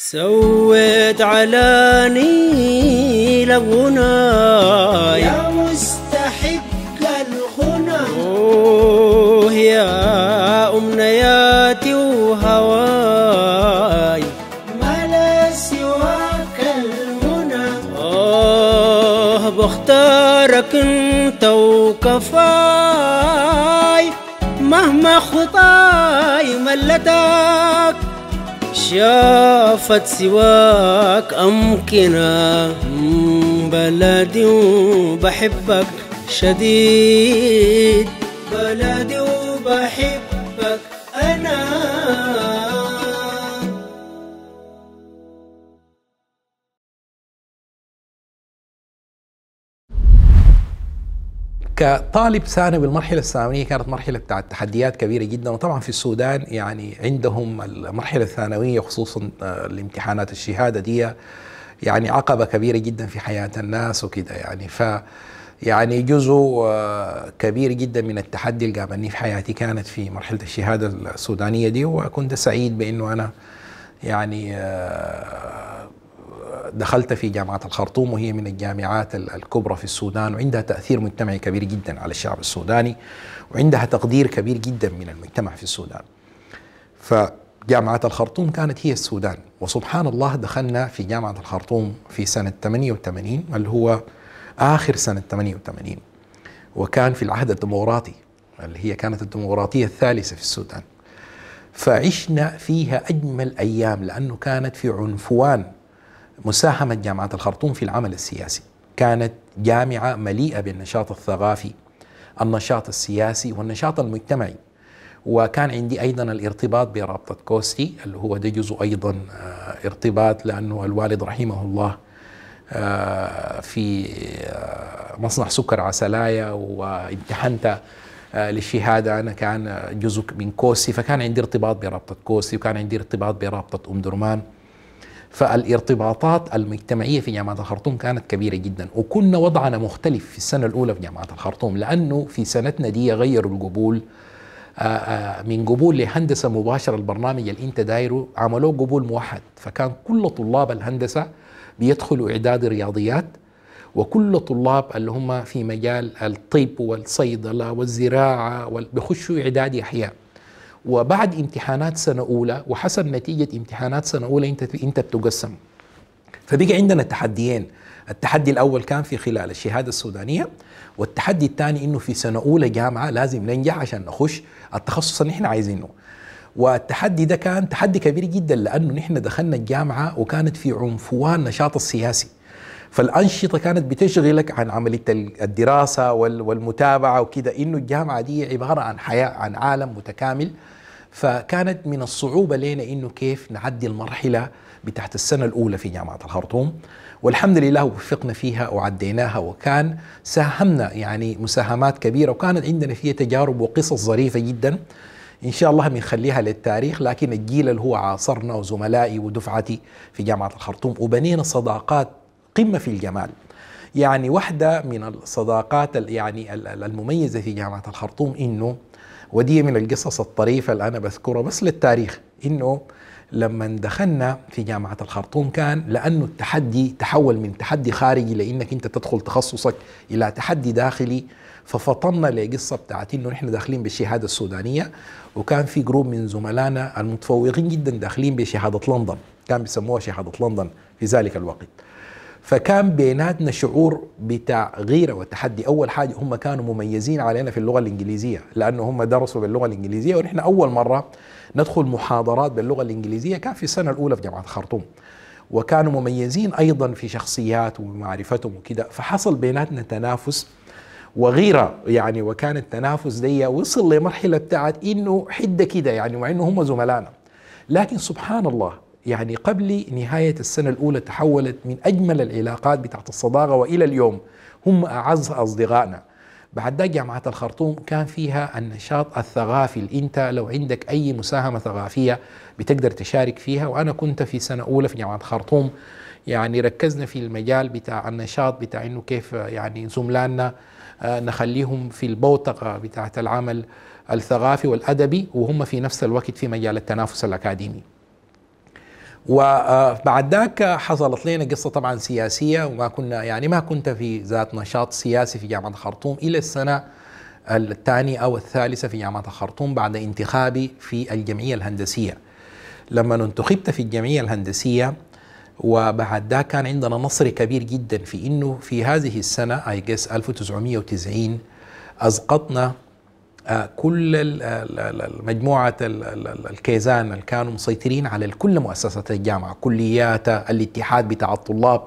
سويت علاني لغناي يا مستحق الغنى اوه يا امنياتي وهواي ما لا سواك المنى اوه بختارك انت وكفاي مهما خطاي ملتك شافت سواك أمكنة بلدي وبحبك شديد بلدي وبحبك كطالب ثانوي المرحله الثانويه كانت مرحله بتاعت تحديات كبيره جدا وطبعا في السودان يعني عندهم المرحله الثانويه خصوصا الامتحانات آه، الشهاده دي يعني عقبه كبيره جدا في حياه الناس وكده يعني ف يعني جزء آه، كبير جدا من التحدي اللي قابلني في حياتي كانت في مرحله الشهاده السودانيه دي وكنت سعيد بانه انا يعني آه، دخلت في جامعة الخرطوم وهي من الجامعات الكبرى في السودان وعندها تأثير مجتمعي كبير جدا على الشعب السوداني وعندها تقدير كبير جدا من المجتمع في السودان فجامعة الخرطوم كانت هي السودان وسبحان الله دخلنا في جامعة الخرطوم في سنة 88 اللي هو آخر سنة 88 وكان في العهد الديمقراطي اللي هي كانت الديمقراطية الثالثة في السودان فعشنا فيها أجمل أيام لأنه كانت في عنفوان مساهمة جامعة الخرطوم في العمل السياسي كانت جامعة مليئة بالنشاط الثقافي النشاط السياسي والنشاط المجتمعي وكان عندي أيضا الارتباط برابطة كوستي اللي هو ده جزء أيضا آه، ارتباط لأنه الوالد رحمه الله آه، في آه، مصنع سكر عسلايا وامتحنت للشهادة أنا كان جزء من كوسي فكان عندي ارتباط برابطة كوسي وكان عندي ارتباط برابطة أم درمان فالارتباطات المجتمعية في جامعة الخرطوم كانت كبيرة جدا وكنا وضعنا مختلف في السنة الأولى في جامعة الخرطوم لأنه في سنتنا دي غيروا القبول آه، آه، من قبول لهندسة مباشرة البرنامج اللي انت دايره عملوه قبول موحد فكان كل طلاب الهندسة بيدخلوا إعداد رياضيات وكل طلاب اللي هم في مجال الطب والصيدلة والزراعة بيخشوا إعداد أحياء وبعد امتحانات سنه اولى وحسب نتيجه امتحانات سنه اولى انت انت بتقسم فبقى عندنا تحديين التحدي الاول كان في خلال الشهاده السودانيه والتحدي الثاني انه في سنه اولى جامعه لازم ننجح عشان نخش التخصص اللي احنا عايزينه والتحدي ده كان تحدي كبير جدا لانه نحن دخلنا الجامعه وكانت في عنفوان نشاط السياسي فالأنشطة كانت بتشغلك عن عملية الدراسة والمتابعة وكذا إنه الجامعة دي عبارة عن حياة عن عالم متكامل فكانت من الصعوبة لنا إنه كيف نعدي المرحلة بتاعت السنة الأولى في جامعة الخرطوم والحمد لله وفقنا فيها وعديناها وكان ساهمنا يعني مساهمات كبيرة وكانت عندنا فيها تجارب وقصص ظريفة جدا ان شاء الله بنخليها للتاريخ لكن الجيل اللي هو عاصرنا وزملائي ودفعتي في جامعه الخرطوم وبنينا صداقات قمة في الجمال يعني واحدة من الصداقات يعني المميزة في جامعة الخرطوم إنه ودي من القصص الطريفة اللي أنا بذكرها بس للتاريخ إنه لما دخلنا في جامعة الخرطوم كان لأنه التحدي تحول من تحدي خارجي لأنك أنت تدخل تخصصك إلى تحدي داخلي ففطنا لقصة بتاعت إنه نحن داخلين بالشهادة السودانية وكان في جروب من زملائنا المتفوقين جدا داخلين بشهادة لندن كان بيسموها شهادة لندن في ذلك الوقت فكان بيناتنا شعور بتاع غيره وتحدي اول حاجه هم كانوا مميزين علينا في اللغه الانجليزيه لانه هم درسوا باللغه الانجليزيه ونحن اول مره ندخل محاضرات باللغه الانجليزيه كان في السنه الاولى في جامعه خرطوم وكانوا مميزين ايضا في شخصيات ومعرفتهم وكده فحصل بيناتنا تنافس وغيره يعني وكان التنافس دي وصل لمرحله بتاعت انه حده كده يعني مع انه هم زملائنا لكن سبحان الله يعني قبل نهاية السنة الأولى تحولت من أجمل العلاقات بتاعت الصداقة وإلى اليوم هم أعز أصدقائنا بعد ذلك جامعة الخرطوم كان فيها النشاط الثقافي أنت لو عندك أي مساهمة ثقافية بتقدر تشارك فيها وأنا كنت في سنة أولى في جامعة الخرطوم يعني ركزنا في المجال بتاع النشاط بتاع انه كيف يعني زملائنا آه، نخليهم في البوتقه بتاعة العمل الثقافي والادبي وهم في نفس الوقت في مجال التنافس الاكاديمي. وبعد ذاك حصلت لنا قصة طبعا سياسية وما كنا يعني ما كنت في ذات نشاط سياسي في جامعة الخرطوم إلى السنة الثانية أو الثالثة في جامعة الخرطوم بعد انتخابي في الجمعية الهندسية لما انتخبت في الجمعية الهندسية وبعد ده كان عندنا نصر كبير جدا في انه في هذه السنه اي جيس 1990 اسقطنا آه، كل مجموعة الكيزان اللي كانوا مسيطرين على كل مؤسسات الجامعة كليات الاتحاد بتاع الطلاب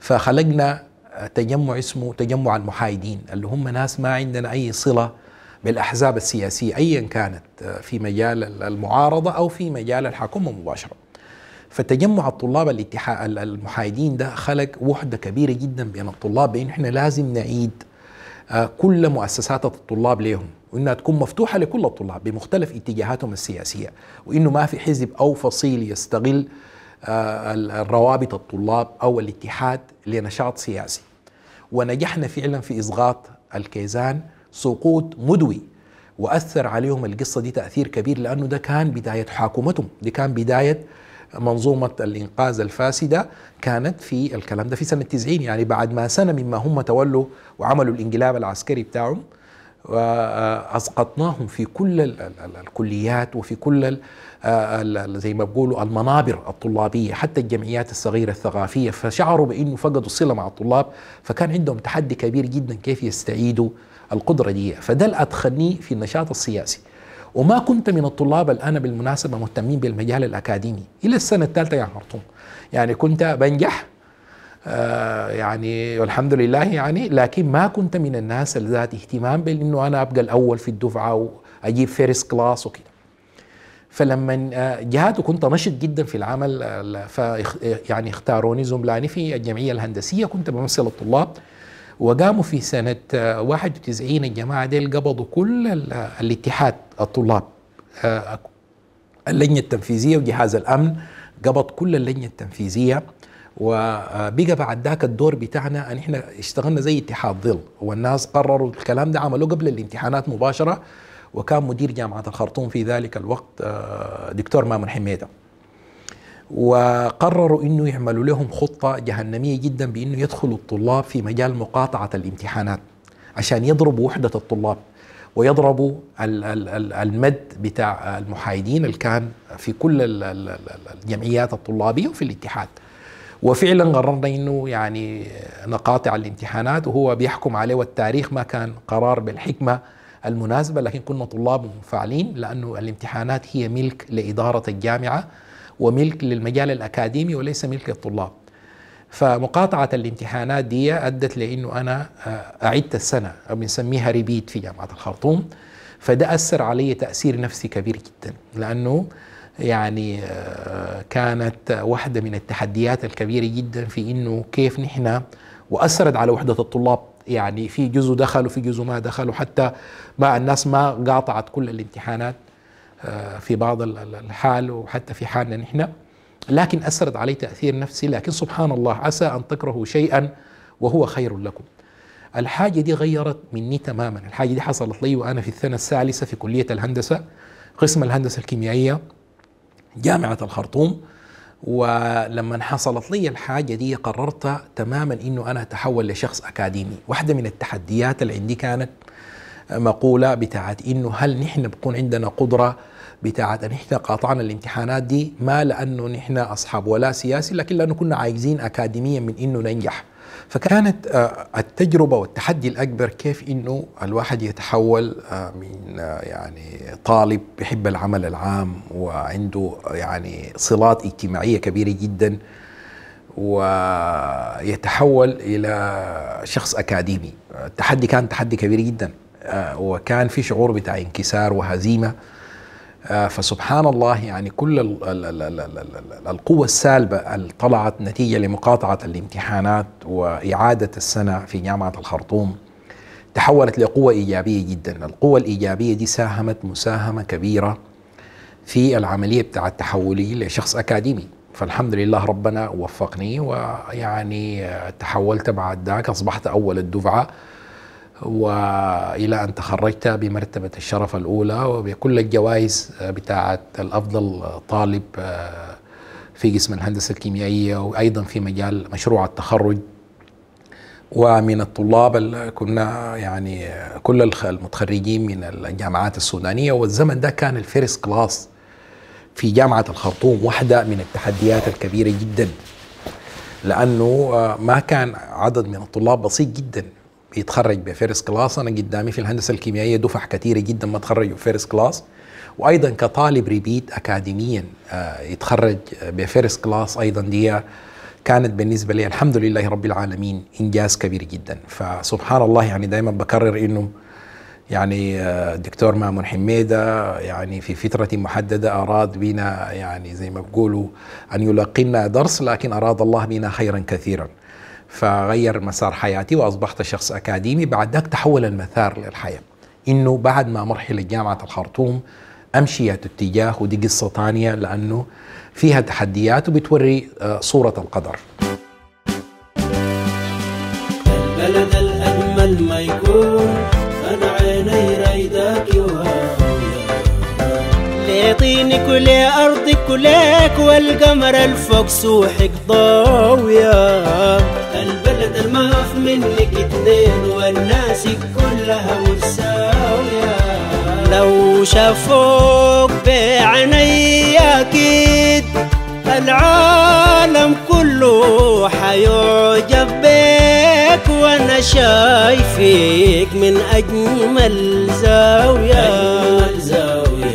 فخلقنا آه، تجمع اسمه تجمع المحايدين اللي هم ناس ما عندنا أي صلة بالأحزاب السياسية أيا كانت آه، في مجال المعارضة أو في مجال الحكومة مباشرة فتجمع الطلاب الاتحاد المحايدين ده خلق وحدة كبيرة جدا بين الطلاب بأن احنا لازم نعيد آه، كل مؤسسات الطلاب ليهم وانها تكون مفتوحه لكل الطلاب بمختلف اتجاهاتهم السياسيه وانه ما في حزب او فصيل يستغل آه، روابط الطلاب او الاتحاد لنشاط سياسي ونجحنا فعلا في اسقاط الكيزان سقوط مدوي واثر عليهم القصه دي تاثير كبير لانه ده كان بدايه حاكمتهم دي كان بدايه منظومة الإنقاذ الفاسدة كانت في الكلام ده في سنة 90 يعني بعد ما سنة مما هم تولوا وعملوا الانقلاب العسكري بتاعهم وأسقطناهم آه، في كل الكليات وفي كل آه، زي ما بقولوا المنابر الطلابية حتى الجمعيات الصغيرة الثقافية فشعروا بأنه فقدوا الصلة مع الطلاب فكان عندهم تحدي كبير جدا كيف يستعيدوا القدرة دي فده اللي أدخلني في النشاط السياسي وما كنت من الطلاب الآن بالمناسبة مهتمين بالمجال الأكاديمي إلى السنة الثالثة يا خرطوم يعني كنت بنجح آه، يعني والحمد لله يعني لكن ما كنت من الناس ذات اهتمام بانه انا ابقى الاول في الدفعه واجيب فيرست كلاس وكده فلما آه، جهات وكنت نشط جدا في العمل يعني اختاروني زملاني في الجمعيه الهندسيه كنت بمثل الطلاب وقاموا في سنة 91 الجماعة دي قبضوا كل الاتحاد الطلاب آه، اللجنة التنفيذية وجهاز الأمن قبض كل اللجنة التنفيذية وبقى آه، بعد ذاك الدور بتاعنا ان احنا اشتغلنا زي اتحاد ظل والناس قرروا الكلام ده عملوه قبل الامتحانات مباشره وكان مدير جامعه الخرطوم في ذلك الوقت آه، دكتور مامون حميده وقرروا انه يعملوا لهم خطه جهنميه جدا بانه يدخلوا الطلاب في مجال مقاطعه الامتحانات عشان يضربوا وحده الطلاب ويضربوا المد بتاع المحايدين اللي كان في كل الجمعيات الطلابيه وفي الاتحاد وفعلا قررنا انه يعني نقاطع الامتحانات وهو بيحكم عليه والتاريخ ما كان قرار بالحكمه المناسبه لكن كنا طلاب فاعلين لانه الامتحانات هي ملك لاداره الجامعه وملك للمجال الأكاديمي وليس ملك الطلاب فمقاطعة الامتحانات دي أدت لأنه أنا آه، أعدت السنة أو بنسميها ريبيت في جامعة الخرطوم فده أثر علي تأثير نفسي كبير جدا لأنه يعني آه، كانت واحدة من التحديات الكبيرة جدا في إنه كيف نحن وأثرت على وحدة الطلاب يعني في جزء دخل وفي جزء ما دخل وحتى ما الناس ما قاطعت كل الامتحانات آه، في بعض الحال وحتى في حالنا نحن لكن أثرت علي تأثير نفسي لكن سبحان الله عسى أن تكرهوا شيئا وهو خير لكم الحاجة دي غيرت مني تماما الحاجة دي حصلت لي وأنا في السنة الثالثة في كلية الهندسة قسم الهندسة الكيميائية جامعة الخرطوم ولما حصلت لي الحاجة دي قررت تماما أنه أنا أتحول لشخص أكاديمي واحدة من التحديات اللي عندي كانت مقولة بتاعت أنه هل نحن بكون عندنا قدرة بتاعت ان احنا قاطعنا الامتحانات دي ما لانه نحن اصحاب ولا سياسي لكن لانه كنا عايزين اكاديميا من انه ننجح فكانت آه، التجربة والتحدي الأكبر كيف إنه الواحد يتحول آه، من آه، يعني طالب بحب العمل العام وعنده يعني صلات اجتماعية كبيرة جدا ويتحول إلى شخص أكاديمي التحدي كان تحدي كبير جدا وكان في شعور بتاع انكسار وهزيمة آه، فسبحان الله يعني كل القوة السالبة اللي طلعت نتيجة لمقاطعة الامتحانات وإعادة السنة في جامعة الخرطوم تحولت لقوة إيجابية جدا القوة الإيجابية دي ساهمت مساهمة كبيرة في العملية بتاع تحولي لشخص أكاديمي فالحمد لله ربنا وفقني ويعني تحولت بعد ذاك أصبحت أول الدفعة والى ان تخرجت بمرتبه الشرف الاولى وبكل الجوائز آه، بتاعه الافضل طالب آه، في قسم الهندسه الكيميائيه وايضا في مجال مشروع التخرج ومن الطلاب اللي كنا يعني كل المتخرجين من الجامعات السودانيه والزمن ده كان الفيرست كلاس في جامعه الخرطوم واحده من التحديات الكبيره جدا لانه آه، ما كان عدد من الطلاب بسيط جدا بيتخرج بفيرست كلاس انا قدامي في الهندسه الكيميائيه دفع كثيره جدا ما تخرجوا بفيرست كلاس وايضا كطالب ريبيت اكاديميا آه، يتخرج بفيرست كلاس ايضا دي كانت بالنسبه لي الحمد لله رب العالمين انجاز كبير جدا فسبحان الله يعني دائما بكرر انه يعني الدكتور آه، مامون حميدة يعني في فترة محددة أراد بنا يعني زي ما بقولوا أن يلقنا درس لكن أراد الله بنا خيرا كثيرا فغير مسار حياتي واصبحت شخص اكاديمي بعد ذاك تحول المسار للحياه انه بعد ما مرحله جامعه الخرطوم امشي اتجاه ودي قصه ثانيه لانه فيها تحديات وبتوري آه، صوره القدر البلد الاجمل ما يكون انا عيني رايداك لطينك ارضك ولك والقمر الفوق سوحك ضاويه ولد المخ منك اتنين والناس كلها مساوية لو شافوك بعيني أكيد العالم كله حيعجب بيك وانا شايفك من أجمل زاوية أجمل زاوية